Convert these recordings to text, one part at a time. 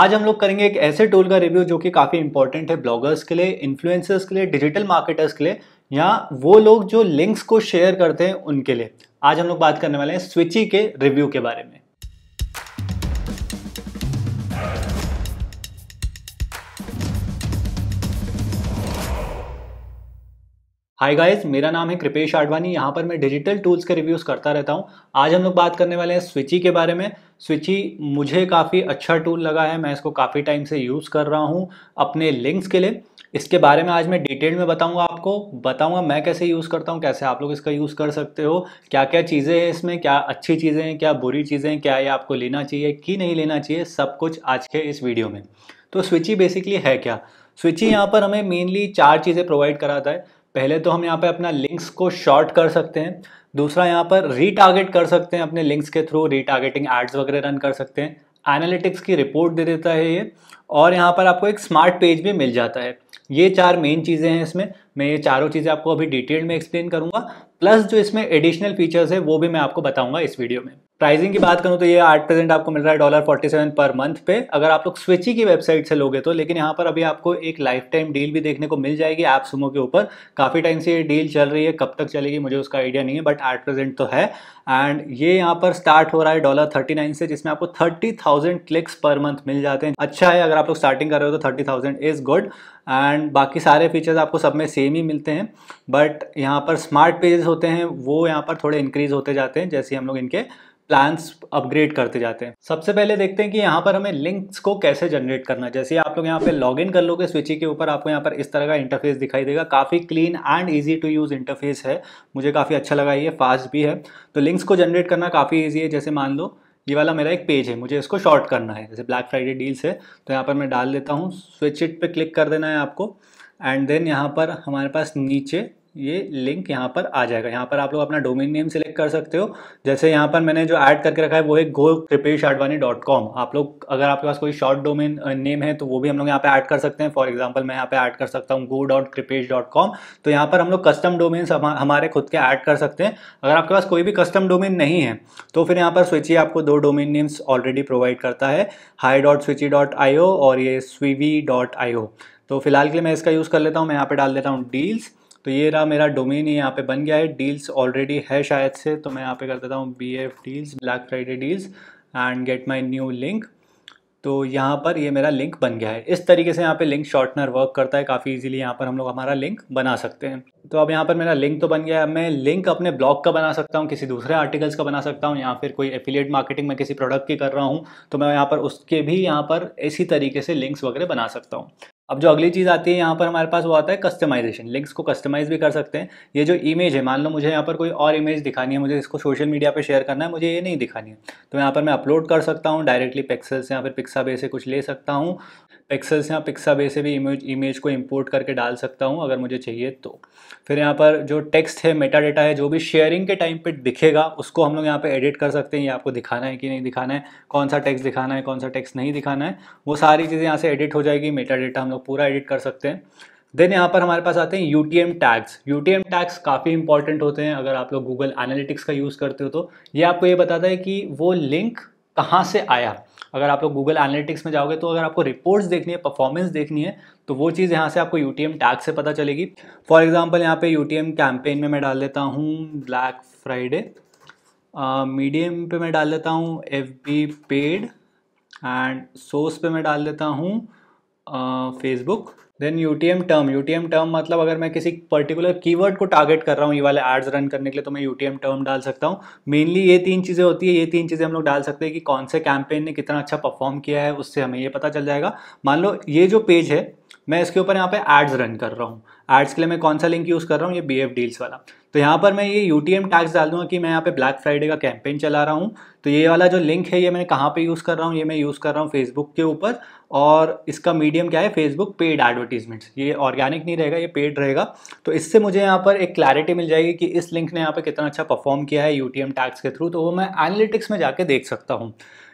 आज हम लोग करेंगे एक ऐसे टूल का रिव्यू जो कि काफ़ी इंपॉर्टेंट है ब्लॉगर्स के लिए इन्फ्लुएंसर्स के लिए डिजिटल मार्केटर्स के लिए या वो लोग जो लिंक्स को शेयर करते हैं उनके लिए आज हम लोग बात करने वाले हैं स्विची के रिव्यू के बारे में हाय गाइस मेरा नाम है कृपेश आडवाणी यहाँ पर मैं डिजिटल टूल्स के रिव्यूज़ करता रहता हूँ आज हम लोग बात करने वाले हैं स्विची के बारे में स्विची मुझे काफ़ी अच्छा टूल लगा है मैं इसको काफ़ी टाइम से यूज़ कर रहा हूँ अपने लिंक्स के लिए इसके बारे में आज मैं डिटेल में बताऊंगा आपको बताऊंगा मैं कैसे यूज़ करता हूँ कैसे आप लोग इसका यूज़ कर सकते हो क्या क्या चीज़ें हैं इसमें क्या अच्छी चीज़ें हैं क्या बुरी चीज़ें हैं क्या ये आपको लेना चाहिए कि नहीं लेना चाहिए सब कुछ आज के इस वीडियो में तो स्विची बेसिकली है क्या स्विची यहाँ पर हमें मेनली चार चीज़ें प्रोवाइड कराता है पहले तो हम यहाँ पे अपना लिंक्स को शॉर्ट कर सकते हैं दूसरा यहाँ पर रीटारगेट कर सकते हैं अपने लिंक्स के थ्रू रीटारगेटिंग एड्स वगैरह रन कर सकते हैं एनालिटिक्स की रिपोर्ट दे देता है ये और यहाँ पर आपको एक स्मार्ट पेज भी मिल जाता है ये चार मेन चीज़ें हैं इसमें मैं ये चारों चीज़ें आपको अभी डिटेल में एक्सप्लेन करूँगा प्लस जो इसमें एडिशनल फीचर्स है वो भी मैं आपको बताऊँगा इस वीडियो में प्राइसिंग की बात करूँ तो ये आठ परसेंट आपको मिल रहा है dollar forty seven per month पे अगर आप लोग स्विची की वेबसाइट से लोगे तो लेकिन यहाँ पर अभी आपको एक लाइफ टाइम डील भी देखने को मिल जाएगी ऐप सुमो के ऊपर काफ़ी टाइम से ये डील चल रही है कब तक चलेगी मुझे उसका आइडिया नहीं है बट आठ परसेंट तो है एंड ये यहाँ पर स्टार्ट हो रहा है डॉलर थर्टी नाइन से जिसमें आपको thirty thousand clicks per month मिल जाते हैं अच्छा है अगर आप लोग स्टार्टिंग कर रहे हो तो thirty thousand is good and बाकी सारे फीचर्स आपको सब में सेम ही मिलते हैं बट यहाँ पर स्मार्ट पेजेस होते हैं वो यहाँ पर थोड़े इंक्रीज होते जाते हैं जैसे हम लोग इनके प्लान्स अपग्रेड करते जाते हैं सबसे पहले देखते हैं कि यहाँ पर हमें लिंक्स को कैसे जनरेट करना है जैसे आप लोग यहाँ पे लॉगिन कर लोगे स्विची के ऊपर आपको यहाँ पर इस तरह का इंटरफेस दिखाई देगा काफ़ी clean and easy to use interface है मुझे काफ़ी अच्छा लगा ये फास्ट भी है तो लिंक्स को जनरेट करना काफ़ी ईजी है जैसे मान लो ये वाला मेरा एक पेज है मुझे इसको शॉर्ट करना है जैसे ब्लैक फ्राइडे डील्स है तो यहाँ पर मैं डाल देता हूँ स्विच इट पर क्लिक कर देना है आपको एंड देन यहाँ पर हमारे पास नीचे ये लिंक यहाँ पर आ जाएगा यहाँ पर आप लोग अपना डोमेन नेम सिलेक्ट कर सकते हो जैसे यहाँ पर मैंने जो ऐड करके रखा है वो है go Kripesh Advani dot com आप लोग अगर आपके पास कोई शॉर्ट डोमेन नेम है तो वो भी हम लोग यहाँ पे ऐड कर सकते हैं फॉर एग्जाम्पल मैं यहाँ पे ऐड कर सकता हूँ go dot Kripesh dot com तो यहाँ पर हम लोग कस्टम डोमेन हमारे खुद के ऐड कर सकते हैं अगर आपके पास कोई भी कस्टम डोमेन नहीं है तो फिर यहाँ पर स्विची आपको दो डोमेन नेम्स ऑलरेडी प्रोवाइड करता है hi dot switchy dot I O और ये स्वीवी डॉट आई ओ तो फिलहाल के लिए मैं इसका यूज़ कर लेता हूँ मैं यहाँ पर डाल देता हूँ डील्स तो ये रहा मेरा डोमेन यहाँ पे बन गया है डील्स ऑलरेडी है शायद से तो मैं यहाँ पे कर देता हूँ B F deals black Friday deals and get my new link तो यहाँ पर ये मेरा लिंक बन गया है इस तरीके से यहाँ पे लिंक शॉर्टनर वर्क करता है काफ़ी इजीली यहाँ पर हम लोग हमारा लिंक बना सकते हैं तो अब यहाँ पर मेरा लिंक तो बन गया है मैं लिंक अपने ब्लॉग का बना सकता हूँ किसी दूसरे आर्टिकल्स का बना सकता हूँ या फिर कोई एफिलिएट मार्केटिंग में किसी प्रोडक्ट की कर रहा हूँ तो मैं यहाँ पर उसके भी यहाँ पर इसी तरीके से लिंक्स वगैरह बना सकता हूँ अब जो अगली चीज़ आती है यहाँ पर हमारे पास वो आता है कस्टमाइजेशन लिंक्स को कस्टमाइज भी कर सकते हैं ये जो इमेज है मान लो मुझे यहाँ पर कोई और इमेज दिखानी है मुझे इसको सोशल मीडिया पे शेयर करना है मुझे ये नहीं दिखानी है तो यहाँ पर मैं अपलोड कर सकता हूँ डायरेक्टली पिक्सल्स या फिर पिक्सा से कुछ ले सकता हूँ पिक्सल्स या पिक्सा बे से भी इमेज इमेज को इंपोर्ट करके डाल सकता हूँ अगर मुझे चाहिए तो फिर यहाँ पर जो टेक्स्ट है मेटा डेटा है जो भी शेयरिंग के टाइम पे दिखेगा उसको हम लोग यहाँ पे एडिट कर सकते हैं ये आपको दिखाना है कि नहीं दिखाना है कौन सा टेक्स्ट दिखाना है कौन सा टेक्स्ट नहीं दिखाना है वो सारी चीज़ें यहाँ से एडिट हो जाएगी मेटा डेटा हम लोग पूरा एडिट कर सकते हैं देन यहाँ पर हमारे पास आते हैं U T M tags U T M tags काफ़ी इंपॉर्टेंट होते हैं अगर आप लोग गूगल एनालिटिक्स का यूज़ करते हो तो ये आपको ये बताता है कि वो लिंक कहाँ से आया अगर आप लोग गूगल एनालिटिक्स में जाओगे तो अगर आपको रिपोर्ट्स देखनी है परफॉर्मेंस देखनी है तो वो चीज़ यहाँ से आपको यू टी टैग से पता चलेगी फॉर एग्जाम्पल यहाँ पे यू कैंपेन में मैं डाल देता हूँ ब्लैक फ्राइडे मीडियम पे मैं डाल देता हूँ F B paid and source पे मैं डाल देता हूँ Facebook uh, then U T M term U T M term मतलब अगर मैं किसी पर्टिकुलर कीवर्ड को टारगेट कर रहा हूँ ये वाले एड्स रन करने के लिए तो मैं यूटीएम टर्म डाल सकता हूँ मेनली ये तीन चीज़ें होती है ये तीन चीज़ें हम लोग डाल सकते हैं कि कौन से कैंपेन ने कितना अच्छा परफॉर्म किया है उससे हमें ये पता चल जाएगा मान लो ये जो पेज है मैं इसके ऊपर यहाँ पे एड्स रन कर रहा हूँ एड्स के लिए मैं कौन सा लिंक यूज़ कर रहा हूँ ये बी एफ डील्स वाला तो यहाँ पर मैं ये यू टी एम टैक्स डाल दूँगा कि मैं यहाँ पे ब्लैक फ्राइडे का कैंपेन चला रहा हूँ तो ये वाला जो लिंक है ये मैं कहाँ पे यूज़ कर रहा हूँ ये मैं यूज़ कर रहा हूँ फेसबुक के ऊपर और इसका मीडियम क्या है फेसबुक पेड एडवर्टीजमेंट्स ये ऑर्गेनिक नहीं रहेगा ये पेड रहेगा तो इससे मुझे यहाँ पर एक क्लैरिटी मिल जाएगी कि इस लिंक ने यहाँ पर कितना अच्छा परफॉर्म किया है यू टी एम टैक्स के थ्रू तो वो मैं एनालिटिक्स में जाके देख सकता हूँ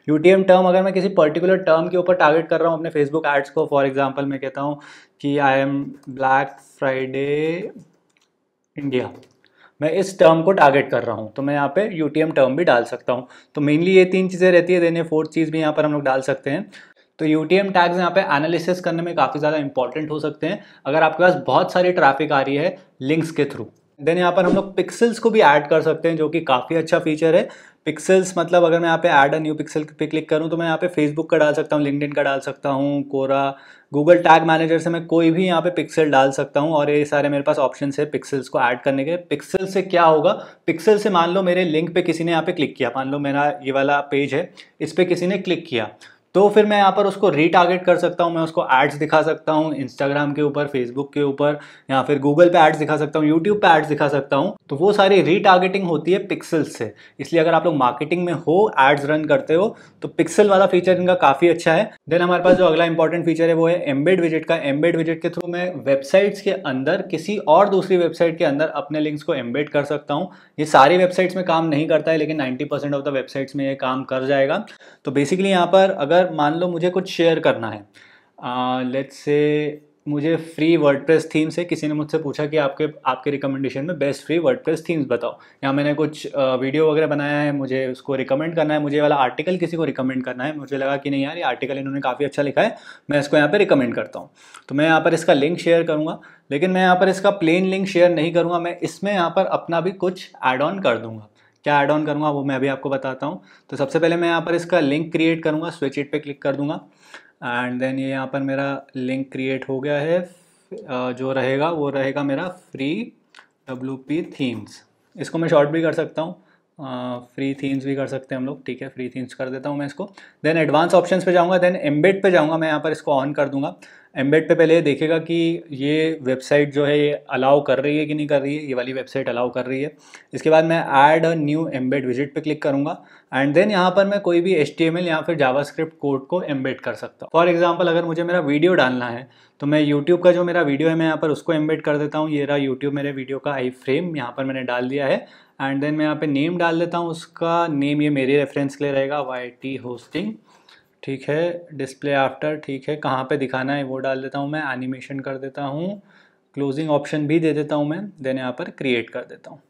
यूटीएम टर्म अगर मैं किसी पर्टिकुलर टर्म के ऊपर टारगेट कर रहा हूँ अपने फेसबुक एड्स को फॉर एग्जाम्पल मैं कहता हूँ कि I am black Friday India मैं इस टर्म को टारगेट कर रहा हूँ तो मैं यहाँ पे यू टर्म भी डाल सकता हूँ तो मेनली ये तीन चीज़ें रहती है देने फोर्थ चीज़ भी यहाँ पर हम लोग डाल सकते हैं तो यू टी एम टैग्स यहाँ पे एनालिसिस करने में काफ़ी ज़्यादा इंपॉर्टेंट हो सकते हैं अगर आपके पास बहुत सारी ट्रैफिक आ रही है लिंक्स के थ्रू देन यहाँ पर हम लोग पिक्सल्स को भी ऐड कर सकते हैं जो कि काफ़ी अच्छा फीचर है पिक्सल्स मतलब अगर मैं यहाँ पे ऐड अ न्यू पिक्सल पे क्लिक करूँ तो मैं यहाँ पे फेसबुक का डाल सकता हूँ लिंकडिन का डाल सकता हूँ कोरा गूगल टैग मैनेजर से मैं कोई भी यहाँ पे पिक्सल डाल सकता हूँ और ये सारे मेरे पास ऑप्शन है पिक्सल्स को ऐड करने के पिक्सल से क्या होगा पिक्सल से मान लो मेरे लिंक पे किसी ने यहाँ पे क्लिक किया मान लो मेरा ये वाला पेज है इस पर किसी ने क्लिक किया तो फिर मैं यहाँ पर उसको रीटारगेट कर सकता हूँ मैं उसको एड्स दिखा सकता हूँ इंस्टाग्राम के ऊपर फेसबुक के ऊपर या फिर गूगल पे एड्स दिखा सकता हूँ यूट्यूब पे एड्स दिखा सकता हूँ तो वो सारी रीटारगेटिंग होती है पिक्सल से इसलिए अगर आप लोग मार्केटिंग में हो एड्स रन करते हो तो पिक्सल वाला फीचर इनका काफ़ी अच्छा है देन हमारे पास जो अगला इंपॉर्टेंट फीचर है वो है एम्बेड विजिट का एम्बेड विजिट के थ्रू मैं वेबसाइट्स के अंदर किसी और दूसरी वेबसाइट के अंदर अपने लिंक्स को एम्बेड कर सकता हूँ ये सारी वेबसाइट्स में काम नहीं करता है लेकिन 90 परसेंट ऑफ द वेबसाइट्स में ये काम कर जाएगा तो बेसिकली यहाँ पर अगर मान लो मुझे कुछ शेयर करना है लेट्स uh, से मुझे फ्री वर्ड प्रेस थीम से किसी ने मुझसे पूछा कि आपके आपके रिकमेंडेशन में best free WordPress themes बताओ या मैंने कुछ वीडियो वगैरह बनाया है मुझे उसको रिकमेंड करना है मुझे वाला आर्टिकल किसी को रिकमेंड करना है मुझे लगा कि नहीं यार ये आर्टिकल इन्होंने काफ़ी अच्छा लिखा है मैं इसको यहाँ पर रिकमेंड करता हूँ तो मैं यहाँ पर इसका लिंक शेयर करूँगा लेकिन मैं यहाँ पर इसका प्लेन लिंक शेयर नहीं करूँगा मैं इसमें यहाँ पर अपना भी कुछ एड ऑन कर दूँगा क्या ऐड ऑन करूँगा वो मैं अभी आपको बताता हूँ तो सबसे पहले मैं यहाँ पर इसका लिंक क्रिएट करूँगा स्विच इट पर क्लिक कर दूँगा एंड देन ये यहाँ पर मेरा लिंक क्रिएट हो गया है जो रहेगा वो रहेगा मेरा फ्री डब्ल्यू पी थीम्स इसको मैं शॉर्ट भी कर सकता हूँ फ्री थीम्स भी कर सकते हैं हम लोग ठीक है फ्री थीम्स कर देता हूँ मैं इसको देन एडवांस ऑप्शंस पे जाऊँगा देन एम्बेड पे जाऊँगा मैं यहाँ पर इसको ऑन कर दूँगा एम्बेड पे पहले देखेगा कि ये वेबसाइट जो है ये अलाउ कर रही है कि नहीं कर रही है ये वाली वेबसाइट अलाउ कर रही है इसके बाद मैं add a new embed visit पे क्लिक करूँगा एंड देन यहाँ पर मैं कोई भी एच टी एम एल या फिर जावास्क्रिप्ट कोड को एम्बेड कर सकता हूँ फॉर एग्जाम्पल अगर मुझे मेरा वीडियो डालना है तो मैं यूट्यूब का जो मेरा वीडियो है मैं यहाँ पर उसको एम्बेड कर देता हूँ ये रहा यूट्यूब मेरे वीडियो का आई फ्रेम यहाँ पर मैंने डाल दिया है एंड देन मैं यहाँ पे नेम डाल देता हूँ उसका नेम ये मेरे रेफरेंस के लिए रहेगा वाई टी होस्टिंग ठीक है डिस्प्ले आफ्टर ठीक है कहाँ पे दिखाना है वो डाल देता हूँ मैं एनिमेशन कर देता हूँ क्लोजिंग ऑप्शन भी दे देता हूँ मैं देन यहाँ पर क्रिएट कर देता हूँ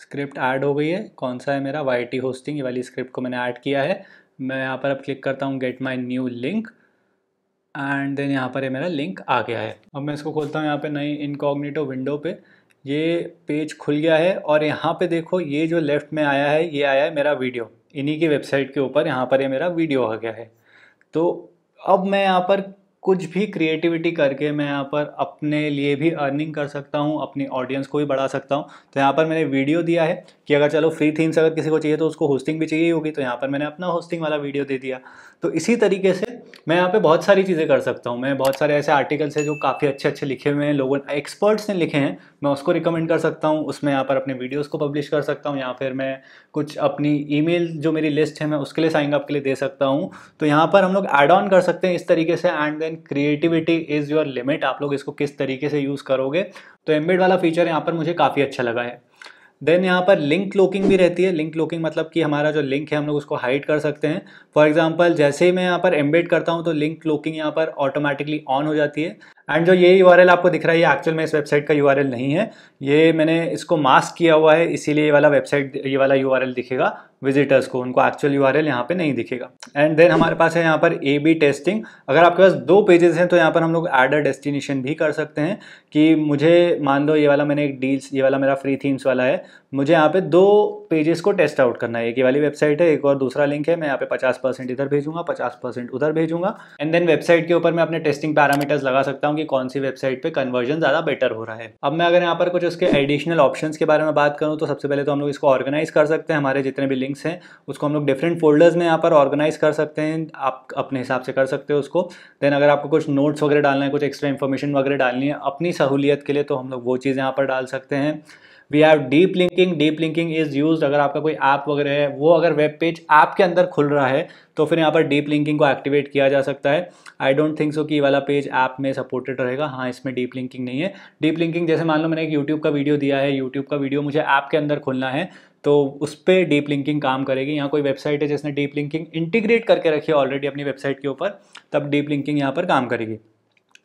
स्क्रिप्ट ऐड हो गई है कौन सा है मेरा वाई टी होस्टिंग ये वाली स्क्रिप्ट को मैंने ऐड किया है मैं यहाँ पर अब क्लिक करता हूँ get my new link and then यहाँ पर ये मेरा लिंक आ गया है अब मैं इसको खोलता हूँ यहाँ पे नई इनकॉग्निटो विंडो पे ये पेज खुल गया है और यहाँ पे देखो ये जो लेफ़्ट में आया है ये आया है मेरा वीडियो इन्हीं की वेबसाइट के ऊपर यहाँ पर ये मेरा वीडियो आ गया है तो अब मैं यहाँ पर कुछ भी क्रिएटिविटी करके मैं यहाँ पर अपने लिए भी अर्निंग कर सकता हूँ अपनी ऑडियंस को भी बढ़ा सकता हूँ तो यहाँ पर मैंने वीडियो दिया है कि अगर चलो फ्री थीम्स अगर किसी को चाहिए तो उसको होस्टिंग भी चाहिए होगी तो यहाँ पर मैंने अपना होस्टिंग वाला वीडियो दे दिया तो इसी तरीके से मैं यहाँ पे बहुत सारी चीज़ें कर सकता हूँ मैं बहुत सारे ऐसे आर्टिकल्स हैं जो काफ़ी अच्छे अच्छे लिखे हुए हैं लोगों एक्सपर्ट्स ने लिखे हैं मैं उसको रिकमेंड कर सकता हूँ उसमें यहाँ पर अपने वीडियोज़ को पब्लिश कर सकता हूँ या फिर मैं कुछ अपनी ईमेल जो मेरी लिस्ट है मैं उसके लिए साइन अप के लिए दे सकता हूँ तो यहाँ पर हम लोग एड ऑन कर सकते हैं इस तरीके से and then creativity is your limit आप लोग इसको किस तरीके से यूज़ करोगे तो एम्बेड वाला फीचर यहाँ पर मुझे काफ़ी अच्छा लगा है देन यहाँ पर लिंक लोकिंग भी रहती है लिंक लोकिंग मतलब कि हमारा जो लिंक है हम लोग उसको हाइड कर सकते हैं फॉर एग्जाम्पल जैसे ही मैं यहाँ पर एम्बेड करता हूँ तो लिंक लोकिंग यहाँ पर ऑटोमेटिकली ऑन हो जाती है एंड जो ये यू आपको दिख रहा है ये एक्चुअल में इस वेबसाइट का यू नहीं है ये मैंने इसको मास्क किया हुआ है इसीलिए ये वाला वेबसाइट ये वाला यू दिखेगा विजिटर्स को उनको एक्चुअल यू आर एल यहाँ पर नहीं दिखेगा एंड देन हमारे पास है यहाँ पर ए बी टेस्टिंग अगर आपके पास दो पेजेस हैं तो यहाँ पर हम लोग एड अ डेस्टिनेशन भी कर सकते हैं कि मुझे मान लो ये वाला मैंने एक डील्स ये वाला मेरा फ्री थीम्स वाला है मुझे यहाँ पे दो पेजेस को टेस्ट आउट करना है एक ये वाली वेबसाइट है एक और दूसरा लिंक है मैं यहाँ पे पचास परसेंट इधर भेजूंगा पचास परसेंट उधर भेजूंगा एंड देन वेबसाइट के ऊपर मैं अपने टेस्टिंग पैरामीटर्स लगा सकता हूँ कि कौन सी वेबसाइट पे कन्वर्जन ज़्यादा बेटर हो रहा है अब मैं अगर यहाँ पर कुछ उसके एडिशनल ऑप्शन के बारे में बात करूँ तो सबसे पहले तो हम लोग इसको ऑर्गेनाइज कर सकते हैं हमारे जितने भी लिंक लिंक्स हैं उसको हम लोग डिफरेंट फोल्डर्स में यहाँ पर ऑर्गेनाइज कर सकते हैं आप अपने हिसाब से कर सकते हो उसको देन अगर आपको कुछ नोट्स वगैरह डालना है कुछ एक्स्ट्रा इन्फॉर्मेशन वगैरह डालनी है अपनी सहूलियत के लिए तो हम लोग वो चीज़ यहाँ पर डाल सकते हैं we have deep linking deep linking is use अगर आपका कोई ऐप वगैरह है वो अगर वेब पेज ऐप के अंदर खुल रहा है तो फिर यहाँ पर डीप लिंकिंग को एक्टिवेट किया जा सकता है आई डोंट थिंक सो कि ये वाला पेज ऐप में सपोर्टेड रहेगा हाँ इसमें डीप लिंकिंग नहीं है डीप लिंकिंग जैसे मान लो मैंने एक यूट्यूब का वीडियो दिया है यूट्यूब का वीडियो मुझे ऐप के अंदर खुलना है तो उस पर डीप लिंकिंग काम करेगी यहाँ कोई वेबसाइट है जिसने डीप लिंकिंग इंटीग्रेट करके रखी है ऑलरेडी अपनी वेबसाइट के ऊपर तब डीप लिंकिंग यहाँ पर काम करेगी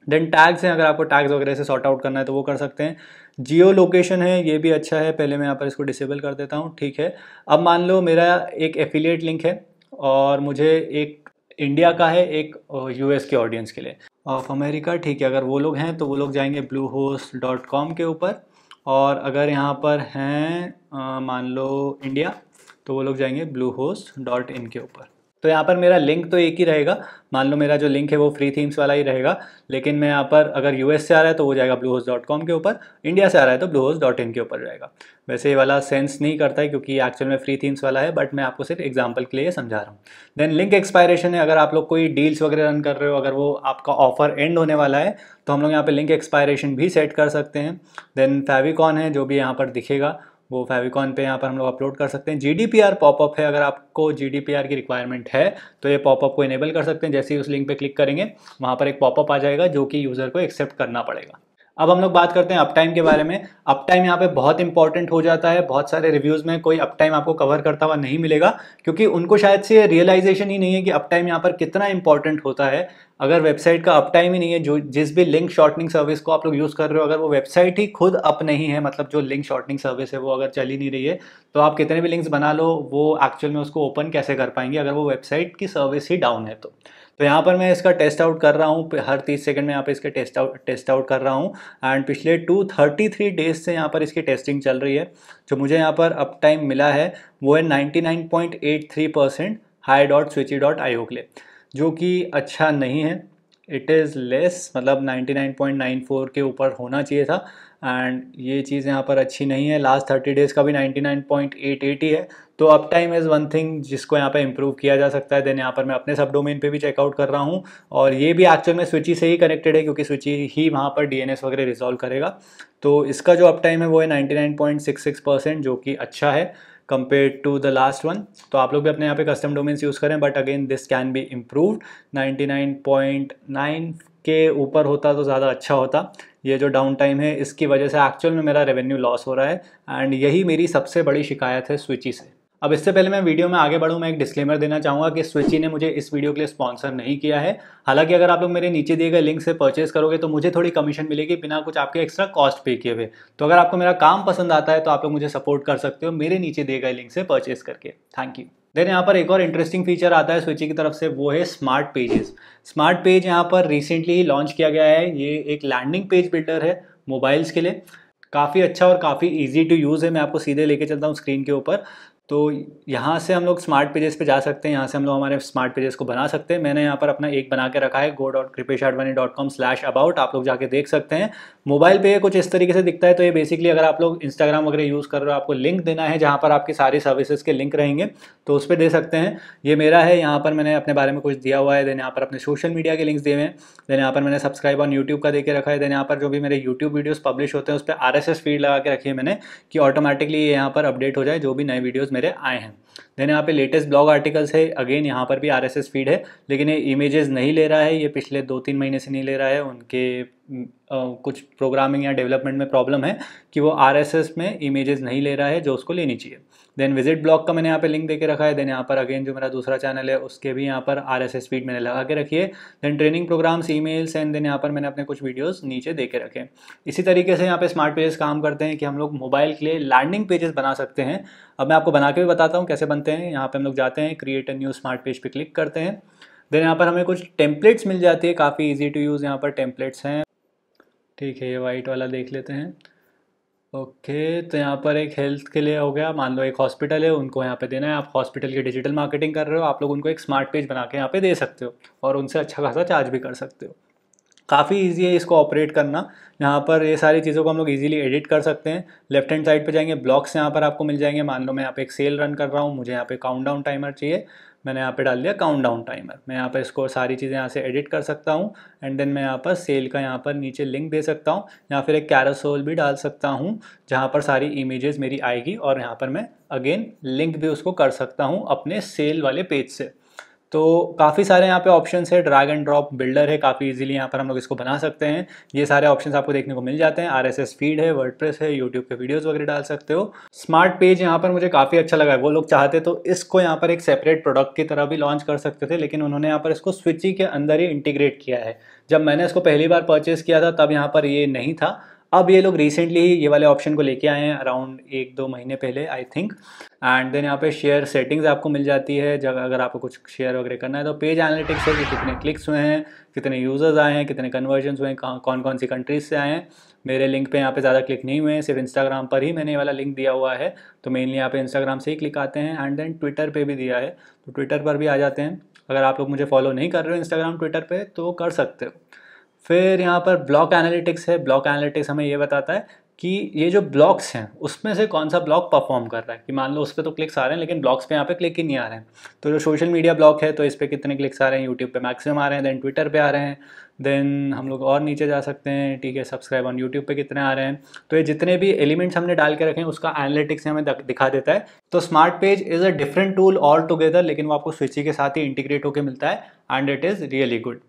देन टैग्स हैं अगर आपको टैग्स वगैरह से सॉर्ट आउट करना है तो वो कर सकते हैं जियो लोकेशन है ये भी अच्छा है पहले मैं यहाँ पर इसको डिसेबल कर देता हूँ ठीक है अब मान लो मेरा एक एफिलिएट लिंक है और मुझे एक इंडिया का है एक यूएस के ऑडियंस के लिए ऑफ अमेरिका ठीक है अगर वो लोग हैं तो वो लोग जाएंगे ब्लू के ऊपर और अगर यहाँ पर हैं मान लो इंडिया तो वो लोग जाएंगे ब्लू होस्ट डॉट इन के ऊपर तो यहाँ पर मेरा लिंक तो एक ही रहेगा मान लो मेरा जो लिंक है वो फ्री थीम्स वाला ही रहेगा लेकिन मैं यहाँ पर अगर यूएस से आ रहा है तो वो जाएगा ब्लू के ऊपर इंडिया से आ रहा है तो ब्लू के ऊपर जाएगा वैसे ये वाला सेंस नहीं करता है क्योंकि एक्चुअल में फ्री थीम्स वाला है बट मैं आपको सिर्फ एग्जाम्पल के लिए समझा रहा हूँ देन लिंक एक्सपायरेशन है अगर आप लोग कोई डील्स वगैरह रन कर रहे हो अगर वो आपका ऑफर एंड होने वाला है तो हम लोग यहाँ पर लिंक एक्सपायरेशन भी सेट कर सकते हैं देन फेविकॉन है जो भी यहाँ पर दिखेगा वो फेविकॉन पे यहाँ पर हम लोग अपलोड कर सकते हैं G D P R popup है अगर आपको जी डी पी आर की रिक्वायरमेंट है तो ये पॉपअप को इनेबल कर सकते हैं जैसे ही उस लिंक पे क्लिक करेंगे वहाँ पर एक पॉपअप आ जाएगा जो कि यूज़र को एक्सेप्ट करना पड़ेगा अब हम लोग बात करते हैं अपटाइम के बारे में अपटाइम यहाँ पे बहुत इंपॉर्टेंट हो जाता है बहुत सारे रिव्यूज में कोई अपटाइम आपको कवर करता हुआ नहीं मिलेगा क्योंकि उनको शायद से रियलाइजेशन ही नहीं है कि अपटाइम यहाँ पर कितना इंपॉर्टेंट होता है अगर वेबसाइट का अपटाइम ही नहीं है जो जिस भी लिंक शॉर्टनिंग सर्विस को आप लोग यूज़ कर रहे हो अगर वो वेबसाइट ही खुद अप नहीं है मतलब जो लिंक शॉर्टनिंग सर्विस है वो अगर चल ही नहीं रही है तो आप कितने भी लिंक्स बना लो वो एक्चुअल में उसको ओपन कैसे कर पाएंगे अगर वो वेबसाइट की सर्विस ही डाउन है तो तो यहाँ पर मैं इसका टेस्ट आउट कर रहा हूँ हर तीस सेकेंड में यहाँ पर इसके टेस्ट आउट टेस्ट आउट कर रहा हूँ एंड पिछले टू थर्टी थ्री डेज से यहाँ पर इसकी टेस्टिंग चल रही है जो मुझे यहाँ पर अप टाइम मिला है वो है ninety nine point eight three percent hi dot switchy dot I के लिए जो कि अच्छा नहीं है इट इज़ लेस मतलब 99.94 के ऊपर होना चाहिए था एंड ये चीज़ यहाँ पर अच्छी नहीं है लास्ट थर्टी डेज़ का भी ninety nine point eight eight ही है तो uptime is one thing जिसको यहाँ पर इम्प्रूव किया जा सकता है देन यहाँ पर मैं अपने सब डोमेन पे भी चेकआउट कर रहा हूँ और ये भी एक्चुअल में स्विची से ही कनेक्टेड है क्योंकि स्विची ही वहाँ पर डी वगैरह रिजॉल्व करेगा तो इसका जो अप टाइम है वो है नाइन्टी जो कि अच्छा है compare to the last one तो आप लोग भी अपने यहाँ पे कस्टम डोमेन्स यूज़ करें but again this can be improve ninety के ऊपर होता तो ज़्यादा अच्छा होता ये जो डाउन टाइम है इसकी वजह से एक्चुअल में मेरा रेवेन्यू लॉस हो रहा है एंड यही मेरी सबसे बड़ी शिकायत है स्विची से अब इससे पहले मैं वीडियो में आगे बढ़ूँ मैं एक डिस्क्लेमर देना चाहूँगा कि स्विची ने मुझे इस वीडियो के लिए स्पॉन्सर नहीं किया है हालांकि अगर आप लोग मेरे नीचे दिए गए लिंक से परचेस करोगे तो मुझे थोड़ी कमीशन मिलेगी बिना कुछ आपके एक्स्ट्रा कॉस्ट पे किए हुए तो अगर आपको मेरा काम पसंद आता है तो आप लोग मुझे सपोर्ट कर सकते हो मेरे नीचे दिए गए लिंक से परचेज करके थैंक यू देन यहाँ पर एक और इंटरेस्टिंग फीचर आता है स्विची की तरफ से वो है स्मार्ट पेजेस स्मार्ट पेज यहाँ पर रिसेंटली ही लॉन्च किया गया है ये एक लैंडिंग पेज बिल्डर है मोबाइल्स के लिए काफ़ी अच्छा और काफ़ी इजी टू यूज़ है मैं आपको सीधे लेके चलता हूँ स्क्रीन के ऊपर तो यहाँ से हम लोग स्मार्ट पेजेस पे जा सकते हैं यहाँ से हम लोग हमारे स्मार्ट पेजेस को बना सकते हैं मैंने यहाँ पर अपना एक बना के रखा है go dot Kripesh Advani dot com slash about आप लोग जाके देख सकते हैं मोबाइल पे कुछ इस तरीके से दिखता है तो ये बेसिकली अगर आप लोग इंस्टाग्राम वगैरह यूज़ कर रहे हो आपको लिंक देना है जहाँ पर आपकी सारी सर्विसेज के लिंक रहेंगे तो उस पर दे सकते हैं ये मेरा है यहाँ पर मैंने अपने बारे में कुछ दिया हुआ है देन यहाँ पर अपने सोशल मीडिया के लिंक्स दिए हुए हैं देन यहाँ पर मैंने सब्सक्राइब ऑन यूट्यूब का दे के रखा है देन यहाँ पर जो भी मेरे यूट्यूब वीडियोज़ पब्लिश होते हैं उस पर आर फीड लगा के रखी है मैंने कि ऑटोमेटिकली यहाँ पर अपडेट हो जाए जो भी नए वीडियोज़ मेरे आए हैं देन यहाँ पे लेटेस्ट ब्लॉग आर्टिकल्स है अगेन यहाँ पर भी आर फीड है लेकिन ये इमेजेस नहीं ले रहा है ये पिछले दो तीन महीने से नहीं ले रहा है उनके कुछ प्रोग्रामिंग या डेवलपमेंट में प्रॉब्लम है कि वो आर में इमेजेस नहीं ले रहा है जो उसको लेनी चाहिए देन विजिट ब्लॉग का मैंने यहाँ पे लिंक देके रखा है देन यहाँ पर अगेन जो मेरा दूसरा चैनल है उसके भी यहाँ पर आर एस फीड मैंने लगा के रखी है then training programmes emails and then यहाँ पर मैंने अपने कुछ वीडियोज़ नीचे दे के रखे इसी तरीके से यहाँ पे स्मार्ट पेजेस काम करते हैं कि हम लोग मोबाइल के लिए लैंडिंग पेजेस बना सकते हैं अब मैं आपको बना के भी बताता हूँ कैसे बनते हैं यहाँ पर हम लोग जाते हैं create a new smart page पर क्लिक करते हैं देन यहाँ पर हमें कुछ टेम्पलेट्स मिल जाती है काफ़ी ईजी टू यूज़ यहाँ पर टेम्पलेट्स हैं ठीक है ये वाइट वाला देख लेते हैं ओके तो यहाँ पर एक हेल्थ के लिए हो गया मान लो एक हॉस्पिटल है उनको यहाँ पे देना है आप हॉस्पिटल की डिजिटल मार्केटिंग कर रहे हो आप लोग उनको एक स्मार्ट पेज बना के यहाँ पे दे सकते हो और उनसे अच्छा खासा चार्ज भी कर सकते हो काफ़ी ईजी है इसको ऑपरेट करना यहाँ पर ये सारी चीज़ों को हम लोग इजीली एडिट कर सकते हैं लेफ्ट हैंड साइड पे जाएंगे ब्लॉक्स यहाँ पर आपको मिल जाएंगे मान लो मैं यहाँ पे एक सेल रन कर रहा हूँ मुझे यहाँ पे काउंट डाउन टाइमर चाहिए मैंने यहाँ पे डाल दिया काउंट डाउन टाइमर मैं यहाँ पर इसको सारी चीज़ें यहाँ से एडिट कर सकता हूँ एंड देन मैं यहाँ पर सेल का यहाँ पर नीचे लिंक दे सकता हूँ या फिर एक कैरासोल भी डाल सकता हूँ जहाँ पर सारी इमेजेस मेरी आएगी और यहाँ पर मैं अगेन लिंक भी उसको कर सकता हूँ अपने सेल वाले पेज से तो काफ़ी सारे यहाँ पे ऑप्शंस है ड्रैग एंड ड्रॉप बिल्डर है काफ़ी इजीली यहाँ पर हम लोग इसको बना सकते हैं ये सारे ऑप्शंस आपको देखने को मिल जाते हैं आरएसएस फीड है वर्डप्रेस है यूट्यूब पे वीडियोस वगैरह डाल सकते हो स्मार्ट पेज यहाँ पर मुझे काफ़ी अच्छा लगा है वो लोग चाहते तो इसको यहाँ पर एक सेपरेट प्रोडक्ट की तरह भी लॉन्च कर सकते थे लेकिन उन्होंने यहाँ पर इसको स्विची के अंदर ही इंटीग्रेट किया है जब मैंने इसको पहली बार परचेज किया था तब यहाँ पर ये नहीं था अब ये लोग रिसेंटली ये वाले ऑप्शन को लेके आए हैं अराउंड एक दो महीने पहले आई थिंक एंड देन यहाँ पे शेयर सेटिंग्स आपको मिल जाती है जब अगर आपको कुछ शेयर वगैरह करना है तो पेज एनालिटिक्स है कि कितने क्लिक्स हुए हैं कितने यूज़र्स आए हैं कितने कन्वर्जन हुए हैं कौन कौन सी कंट्रीज से आए हैं मेरे लिंक पे यहाँ पे ज़्यादा क्लिक नहीं हुए हैं सिर्फ इंस्टाग्राम पर ही मैंने ये वाला लिंक दिया हुआ है तो मेनली यहाँ पे इंस्टाग्राम से ही क्लिक आते हैं एंड देन ट्विटर पे भी दिया है तो ट्विटर पर भी आ जाते हैं अगर आप लोग मुझे फॉलो नहीं कर रहे हो इंस्टाग्राम ट्विटर पर तो कर सकते हो फिर यहाँ पर ब्लॉक एनालिटिक्स है ब्लॉक एनालिटिक्स हमें ये बताता है कि ये जो ब्लॉक्स हैं उसमें से कौन सा ब्लॉक परफॉर्म कर रहा है कि मान लो उस पर तो क्लिक्स आ रहे हैं लेकिन ब्लॉक्स पे यहाँ पे क्लिक ही नहीं आ रहे हैं तो जो सोशल मीडिया ब्लॉक है तो इस पर कितने क्लिक्स आ रहे हैं यूट्यूब पे मैक्सिमम आ रहे हैं देन ट्विटर पे आ रहे हैं देन हम लोग और नीचे जा सकते हैं ठीक है सब्सक्राइब ऑन यूट्यूब पे कितने आ रहे हैं तो ये जितने भी एलिमेंट्स हमने डाल के रखे हैं उसका एनालिटिक्स हमें दिखा देता है तो smart page is a different tool all together लेकिन वो आपको स्विची के साथ ही इंटीग्रेट होकर मिलता है and it is really good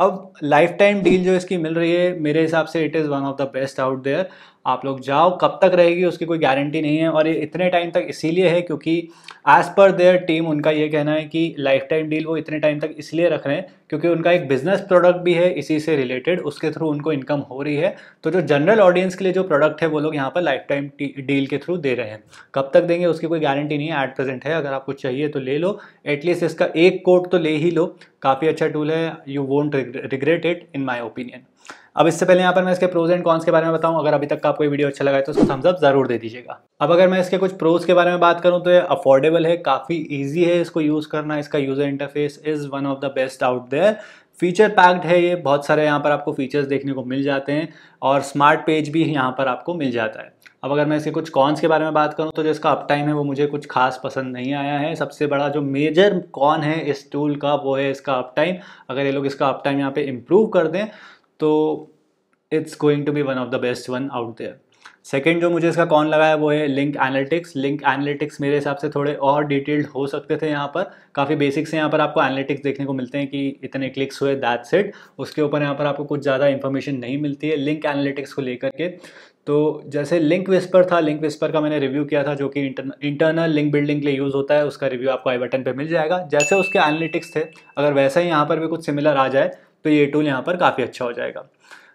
अब लाइफ टाइम डील जो इसकी मिल रही है मेरे हिसाब से it is one of the best out there आप लोग जाओ कब तक रहेगी उसकी कोई गारंटी नहीं है और ये इतने टाइम तक इसीलिए है क्योंकि एज़ पर देयर टीम उनका ये कहना है कि लाइफ टाइम डील वो इतने टाइम तक इसलिए रख रहे हैं क्योंकि उनका एक बिजनेस प्रोडक्ट भी है इसी से रिलेटेड उसके थ्रू उनको इनकम हो रही है तो जो जनरल ऑडियंस के लिए जो प्रोडक्ट है वो लोग यहाँ पर लाइफ टाइम डील के थ्रू दे रहे हैं कब तक देंगे उसकी कोई गारंटी नहीं है एट प्रेजेंट है अगर आपको चाहिए तो ले लो एटलीस्ट इसका एक कोट तो ले ही लो काफ़ी अच्छा टूल है you won't regret it in my opinion अब इससे पहले यहाँ पर मैं इसके प्रोज एंड कॉन्स के बारे में बताऊँ अगर अभी तक आपको वीडियो अच्छा लगा है तो उसको थम्सअप ज़रूर दे दीजिएगा अब अगर मैं इसके कुछ प्रोज के बारे में बात करूँ तो ये अफोर्डेबल है काफ़ी ईजी है इसको यूज़ करना इसका user interface is one of the best out there feature packed है ये बहुत सारे यहाँ पर आपको फीचर्स देखने को मिल जाते हैं और स्मार्ट पेज भी यहाँ पर आपको मिल जाता है अब अगर मैं इसके कुछ कॉन्स के बारे में बात करूँ तो जो इसका अप टाइम है वो मुझे कुछ खास पसंद नहीं आया है सबसे बड़ा जो मेजर कॉन है इस टूल का वो है इसका अप टाइम अगर ये लोग इसका अप टाइम यहाँ पे इम्प्रूव कर दें तो it's going to be one of the best one out there second जो मुझे इसका कौन लगा है वो है लिंक एनालिटिक्स लिंक एनालिटिक्स मेरे हिसाब से थोड़े और डिटेल्ड हो सकते थे यहाँ पर काफ़ी बेसिक्स हैं यहाँ पर आपको एनालिटिक्स देखने को मिलते हैं कि इतने क्लिक्स हुए दैट सेट उसके ऊपर यहाँ पर आपको कुछ ज़्यादा इन्फॉर्मेशन नहीं मिलती है लिंक एनालिटिक्स को लेकर के तो जैसे लिंक विस्पर था लिंक विस्पर का मैंने रिव्यू किया था जो कि इंटरनल लिंक बिल्डिंग के लिए यूज़ होता है उसका रिव्यू आपको आई बटन पर मिल जाएगा जैसे उसके एनालिटिक्स थे अगर वैसे ही यहाँ पर भी कुछ सिमिलर आ जाए तो ये टूल यहाँ पर काफ़ी अच्छा हो जाएगा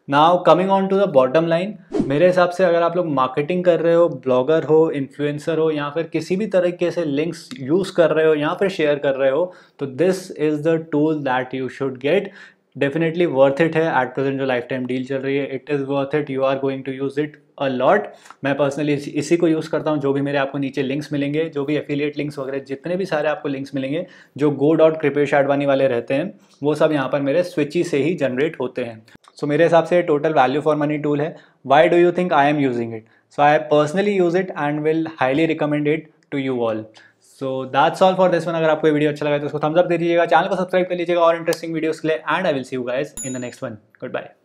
now coming on to the bottom line मेरे हिसाब से अगर आप लोग मार्केटिंग कर रहे हो ब्लॉगर हो इन्फ्लुएंसर हो या फिर किसी भी तरीके से लिंक्स यूज़ कर रहे हो या फिर शेयर कर रहे हो तो this is the tool that you should get definitely worth it है एट प्रेजेंट जो लाइफ टाइम डील चल रही है it is worth it you are going to use it a lot मैं पर्सनली इसी को यूज़ करता हूँ जो भी मेरे आपको नीचे लिंक्स मिलेंगे जो भी एफिलिएट लिंक्स वगैरह जितने भी सारे आपको लिंक्स मिलेंगे जो गो डॉट कृपेश आडवाणी वाले रहते हैं वो सब यहाँ पर मेरे स्विची से ही जनरेट होते हैं सो so, मेरे हिसाब से total value for money tool है why do you think I am using it so I personally use it and will highly recommend it to you all so that's all for this one अगर आपको video अच्छा लगा तो उसको Thums up दे दीजिएगा channel को subscribe कर लीजिएगा और इंटरेस्टिंग वीडियोस के लिए and I will see you guys in the next one good bye